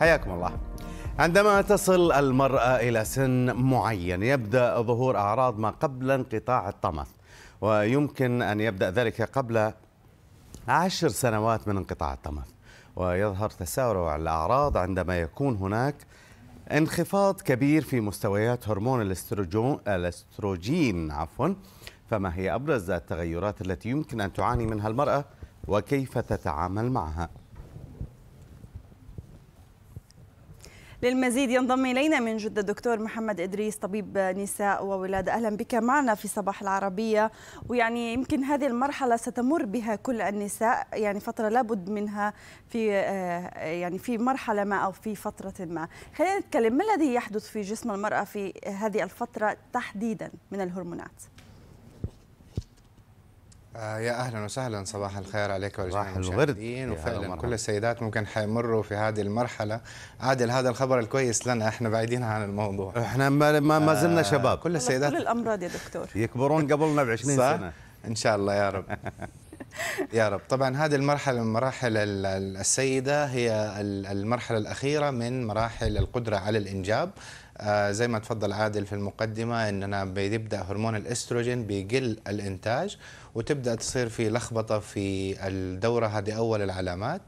حياكم الله عندما تصل المرأة إلى سن معين يبدأ ظهور أعراض ما قبل انقطاع الطمث ويمكن أن يبدأ ذلك قبل عشر سنوات من انقطاع الطمث ويظهر تسارع الأعراض عندما يكون هناك انخفاض كبير في مستويات هرمون الاستروجين عفوا فما هي أبرز التغيرات التي يمكن أن تعاني منها المرأة وكيف تتعامل معها للمزيد ينضم إلينا من جدة الدكتور محمد إدريس طبيب نساء وولادة أهلا بك معنا في صباح العربية ويعني يمكن هذه المرحلة ستمر بها كل النساء يعني فترة لابد منها في آه، يعني في مرحلة ما أو في فترة ما خلينا نتكلم ما الذي يحدث في جسم المرأة في هذه الفترة تحديدا من الهرمونات آه يا اهلا وسهلا صباح الخير عليك وعلى المشاهدين وفعلا كل السيدات ممكن حيمروا في هذه المرحله عادل هذا الخبر الكويس لنا احنا بعيدين عن الموضوع احنا ما ما زلنا آه، شباب كل السيدات كل الامراض يا دكتور يكبرون قبلنا ب 20 سنه ان شاء الله يا رب يا رب طبعا هذه المرحلة من مراحل السيدة هي المرحلة الأخيرة من مراحل القدرة على الإنجاب آه، زي ما تفضل عادل في المقدمة أننا بيبدأ هرمون الاستروجين بيقل الإنتاج وتبدأ تصير في لخبطة في الدورة هذه أول العلامات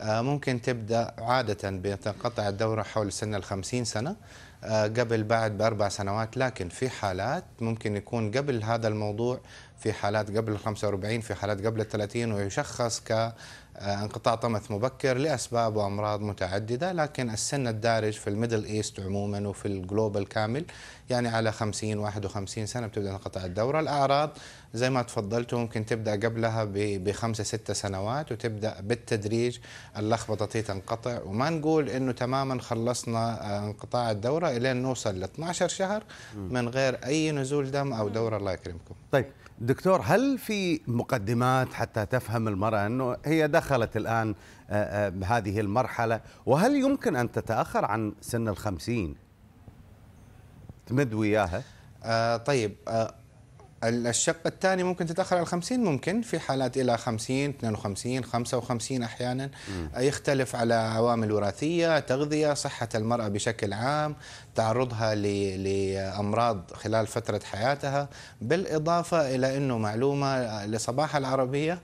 آه، ممكن تبدأ عادة بتنقطع الدورة حول سن ال سنة آه، قبل بعد بأربع سنوات لكن في حالات ممكن يكون قبل هذا الموضوع في حالات قبل ال 45 في حالات قبل ال 30 ويشخص كانقطاع طمث مبكر لأسباب وأمراض متعددة لكن السن الدارج في الميدل إيست عموما وفي الجلوبال كامل يعني على 50 51 سنة بتبدأ انقطاع الدورة الأعراض زي ما تفضلتوا ممكن تبدأ قبلها بخمسة ستة سنوات وتبدأ بالتدريج اللخبطة تنقطع وما نقول أنه تماما خلصنا آه، انقطاع الدورة إلين نوصل ل 12 شهر من غير أي نزول دم أو دورة الله يكرمكم طيب دكتور هل في مقدمات حتى تفهم المرأة أنه هي دخلت الآن آه، آه، هذه المرحلة وهل يمكن أن تتأخر عن سن الخمسين تمد وياها آه طيب آه الشق الثاني ممكن تتاخر على 50 ممكن في حالات الى 50 52 55 احيانا مم. يختلف على عوامل وراثيه تغذيه صحه المراه بشكل عام تعرضها لامراض خلال فتره حياتها بالاضافه الى انه معلومه لصباح العربيه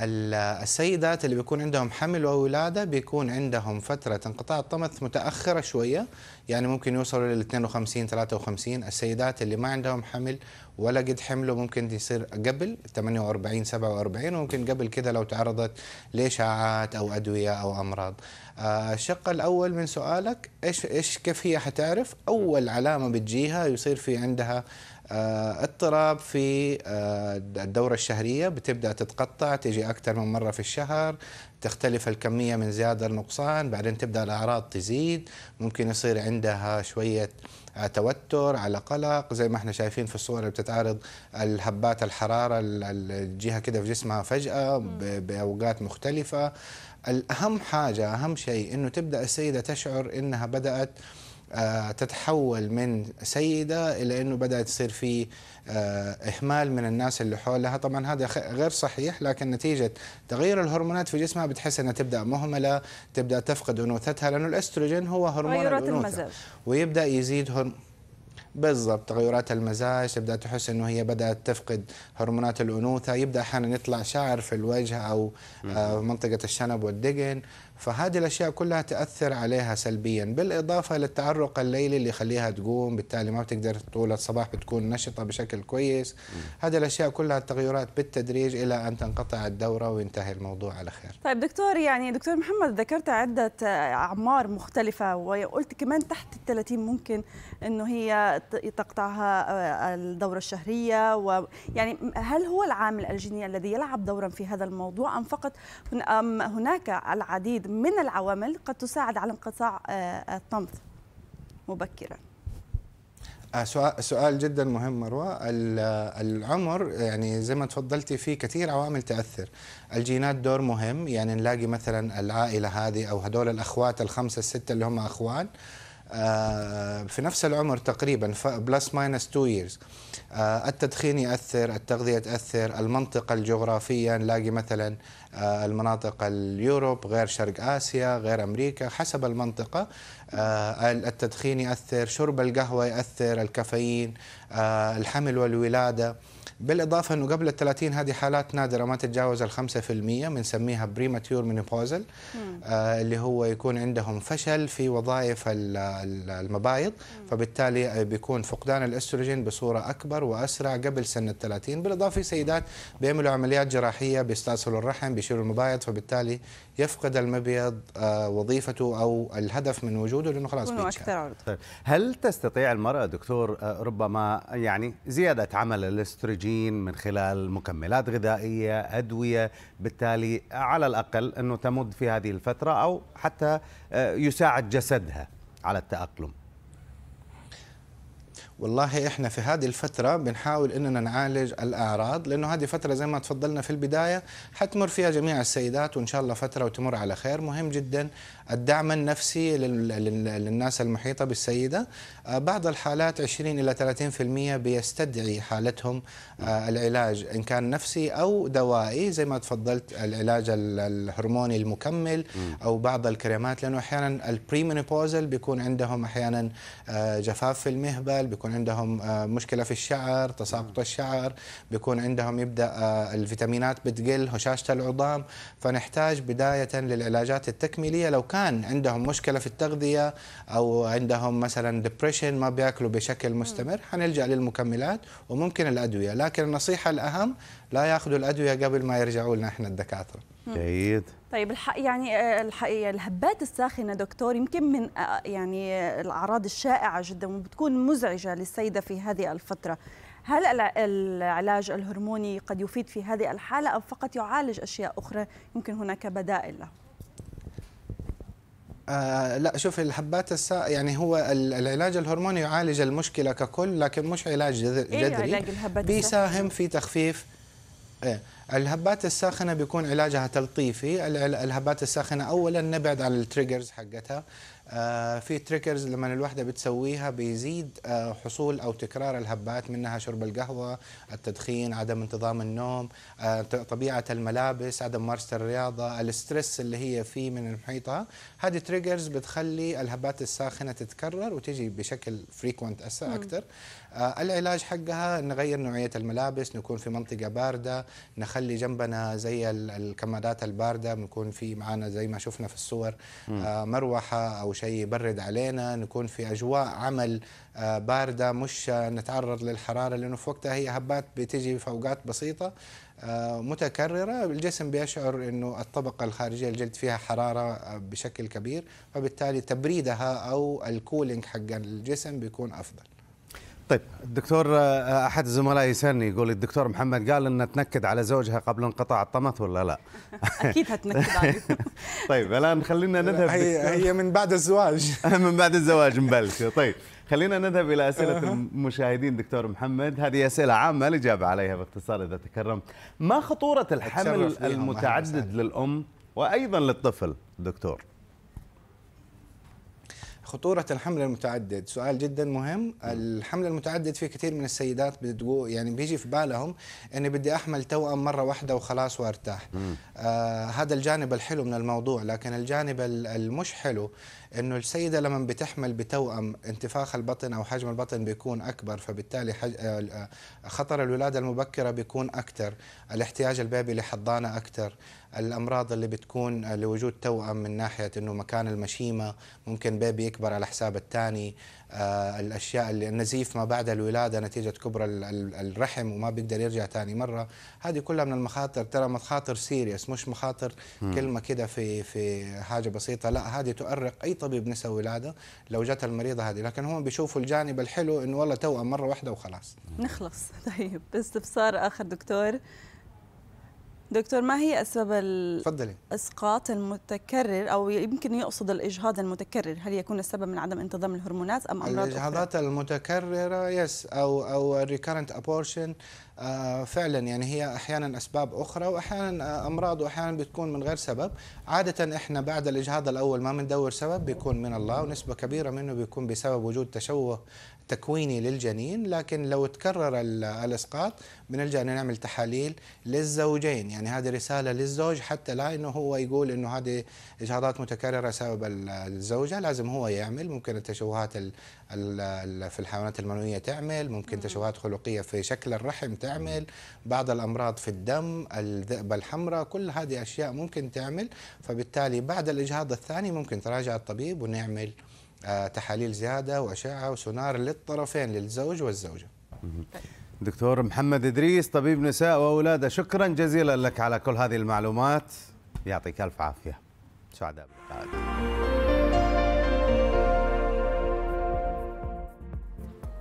السيدات اللي بيكون عندهم حمل وولاده بيكون عندهم فتره انقطاع الطمث متاخره شويه يعني ممكن يوصلوا لل 52 53 السيدات اللي ما عندهم حمل ولا قد حملوا ممكن يصير قبل 48 47 وممكن قبل كده لو تعرضت لاشاعات او ادويه او امراض آه، الشق الاول من سؤالك ايش ايش كيف هي حتعرف اول علامه بتجيها يصير في عندها آه، اضطراب في آه، الدورة الشهرية بتبدأ تتقطع تيجي أكثر من مرة في الشهر تختلف الكمية من زيادة النقصان بعدين تبدأ الأعراض تزيد ممكن يصير عندها شوية آه، توتر على قلق زي ما احنا شايفين في الصور اللي بتتعرض الهبات الحرارة الجهة كده في جسمها فجأة بأوقات مختلفة الأهم حاجة أهم شيء أنه تبدأ السيدة تشعر أنها بدأت آه، تتحول من سيدة إلى أنه بدأت تصير في آه، إهمال من الناس اللي حولها طبعا هذا غير صحيح لكن نتيجة تغيير الهرمونات في جسمها بتحس أنها تبدأ مهملة تبدأ تفقد أنوثتها لأنه الأستروجين هو هرمون الأنوثة ويبدأ يزيد هرم بالضبط تغيرات المزاج تبدا تحس انه هي بدات تفقد هرمونات الانوثه يبدا احيانا يطلع شعر في الوجه او آه، منطقه الشنب والدقن فهذه الأشياء كلها تأثر عليها سلبيا بالإضافة للتعرق الليلي اللي يخليها تقوم بالتالي ما بتقدر طول الصباح بتكون نشطة بشكل كويس هذه الأشياء كلها التغيرات بالتدريج إلى أن تنقطع الدورة وينتهي الموضوع على خير طيب دكتور يعني دكتور محمد ذكرت عدة أعمار مختلفة وقلت كمان تحت ال 30 ممكن أنه هي تقطعها آه، الدورة الشهرية ويعني هل هو العامل الجيني الذي يلعب دورا في هذا الموضوع أم فقط هناك العديد من العوامل قد تساعد على انقطاع آه، الطمث مبكرا آه، سؤال جدا مهم مروه العمر يعني زي ما تفضلتي في كثير عوامل تاثر الجينات دور مهم يعني نلاقي مثلا العائله هذه او هدول الاخوات الخمسه السته اللي هم اخوان آه، في نفس العمر تقريبا بلس ماينس 2 ييرز التدخين يأثر التغذية تأثر المنطقة الجغرافية نلاقي مثلا آه، المناطق اليوروب غير شرق آسيا غير أمريكا حسب المنطقة آه، التدخين يأثر شرب القهوة يأثر الكافيين الحمل والولادة بالاضافه انه قبل ال 30 هذه حالات نادره ما تتجاوز ال 5% بنسميها بريماتيور مينيبوزل آه اللي هو يكون عندهم فشل في وظائف المبايض فبالتالي آه، بيكون فقدان الاستروجين بصوره اكبر واسرع قبل سن ال 30 بالاضافه سيدات بيعملوا عمليات جراحيه بيستأصلوا الرحم بيشيلوا المبايض فبالتالي يفقد المبيض آه، وظيفته او الهدف من وجوده لانه خلاص بيتشال طيب هل تستطيع المراه دكتور آه، ربما يعني زياده عمل الاستروجين من خلال مكملات غذائيه ادويه بالتالي على الاقل انه تمد في هذه الفتره او حتى آه، يساعد جسدها على التاقلم والله احنا في هذه الفتره بنحاول اننا نعالج الاعراض لانه هذه فتره زي ما تفضلنا في البدايه حتمر فيها جميع السيدات وان شاء الله فتره وتمر على خير مهم جدا الدعم النفسي للناس المحيطة بالسيدة آه، بعض الحالات 20 إلى 30% بيستدعي حالتهم آه، العلاج إن كان نفسي أو دوائي زي ما تفضلت العلاج الهرموني المكمل أو بعض الكريمات لأنه أحيانا البريمينيبوزل بيكون عندهم أحيانا آه، جفاف في المهبل بيكون عندهم مشكلة في الشعر تساقط الشعر بيكون عندهم يبدأ الفيتامينات بتقل هشاشة العظام فنحتاج بداية للعلاجات التكميلية لو كان الان عندهم مشكله في التغذيه او عندهم مثلا ديبريشن ما بياكلوا بشكل مستمر حنلجا للمكملات وممكن الادويه لكن النصيحه الاهم لا ياخذوا الادويه قبل ما يرجعوا لنا احنا الدكاتره جيد طيب الحق يعني آه، الحقيقه الهبات الساخنه دكتور يمكن من آه، يعني آه، الاعراض الشائعه جدا وبتكون مزعجه للسيده في هذه الفتره هل العلاج الهرموني قد يفيد في هذه الحاله ام فقط يعالج اشياء اخرى يمكن هناك بدائل له آه، لا شوف الحبات السا يعني هو العلاج الهرموني يعالج المشكله ككل لكن مش علاج إيه جذري إيه علاج الحبات بيساهم في تخفيف إيه. الهبات الساخنه بيكون علاجها تلطيفي الهبات الساخنه اولا نبعد عن التريجرز حقتها آه، في تريكرز لما الوحده بتسويها بيزيد آه، حصول او تكرار الهبات منها شرب القهوه، التدخين، عدم انتظام النوم، آه، طبيعه الملابس، عدم ممارسه الرياضه، الستريس اللي هي فيه من محيطها، هذه تريجرز بتخلي الهبات الساخنه تتكرر وتجي بشكل فريكونت اكثر. العلاج حقها نغير نوعيه الملابس، نكون في منطقه بارده، نخلي نخلي جنبنا زي الكمادات البارده بنكون في معانا زي ما شفنا في الصور آه، مروحه او شيء يبرد علينا نكون في اجواء عمل آه، بارده مش نتعرض للحراره لانه في وقتها هي هبات بتجي في اوقات بسيطه آه، متكرره الجسم بيشعر انه الطبقه الخارجيه الجلد فيها حراره بشكل كبير فبالتالي تبريدها او الكولينج حق الجسم بيكون افضل طيب الدكتور آه، احد الزملاء يسالني يقول الدكتور محمد قال ان تنكد على زوجها قبل انقطاع الطمث ولا لا؟ اكيد هتنكد عليه طيب الان خلينا نذهب هي, هي من بعد الزواج من بعد الزواج مبلش طيب خلينا نذهب الى اسئله المشاهدين دكتور محمد هذه اسئله عامه الاجابه عليها باختصار اذا تكرمت ما خطوره الحمل المتعدد للام وايضا للطفل دكتور؟ خطورة الحمل المتعدد سؤال جدا مهم الحمل المتعدد في كثير من السيدات بتقول يعني بيجي في بالهم أني بدي أحمل توأم مرة واحدة وخلاص وارتاح آه هذا الجانب الحلو من الموضوع لكن الجانب المش حلو انه السيده لما بتحمل بتوأم انتفاخ البطن او حجم البطن بيكون اكبر فبالتالي حج... آه، آه، خطر الولاده المبكره بيكون اكثر، الاحتياج البيبي لحضانه اكثر، الامراض اللي بتكون آه، لوجود توأم من ناحيه انه مكان المشيمه ممكن بيبي يكبر على حساب الثاني، آه، الاشياء اللي النزيف ما بعد الولاده نتيجه كبر الرحم وما بيقدر يرجع ثاني مره هذه كلها من المخاطر ترى مخاطر سيريس مش مخاطر م. كلمه كده في في حاجه بسيطه لا هذه تؤرق اي طبيب نسى ولاده لو جت المريضه هذه لكن هم بيشوفوا الجانب الحلو انه والله توأم مره واحده وخلاص نخلص طيب استفسار اخر دكتور دكتور ما هي اسباب الاسقاط المتكرر او يمكن يقصد الاجهاض المتكرر هل يكون السبب من عدم انتظام الهرمونات ام امراض الاجهاضات أخرى؟ المتكرره يس او او ريكارنت ابورشن آه، فعلا يعني هي احيانا اسباب اخرى واحيانا آه، امراض واحيانا بتكون من غير سبب عاده احنا بعد الاجهاض الاول ما بندور سبب بيكون من الله ونسبه كبيره منه بيكون بسبب وجود تشوه تكويني للجنين لكن لو تكرر الاسقاط بنلجا نعمل تحاليل للزوجين يعني هذه رساله للزوج حتى لا انه هو يقول انه هذه اجهاضات متكرره سبب الزوجه لازم هو يعمل ممكن التشوهات في الحيوانات المنويه تعمل ممكن تشوهات خلقيه في شكل الرحم تعمل بعض الامراض في الدم الذئبه الحمراء كل هذه اشياء ممكن تعمل فبالتالي بعد الاجهاض الثاني ممكن تراجع الطبيب ونعمل آه، تحاليل زياده واشعه وسونار للطرفين للزوج والزوجه. دكتور محمد ادريس طبيب نساء واولاده شكرا جزيلا لك على كل هذه المعلومات يعطيك الف عافيه. سعداء باللقاء.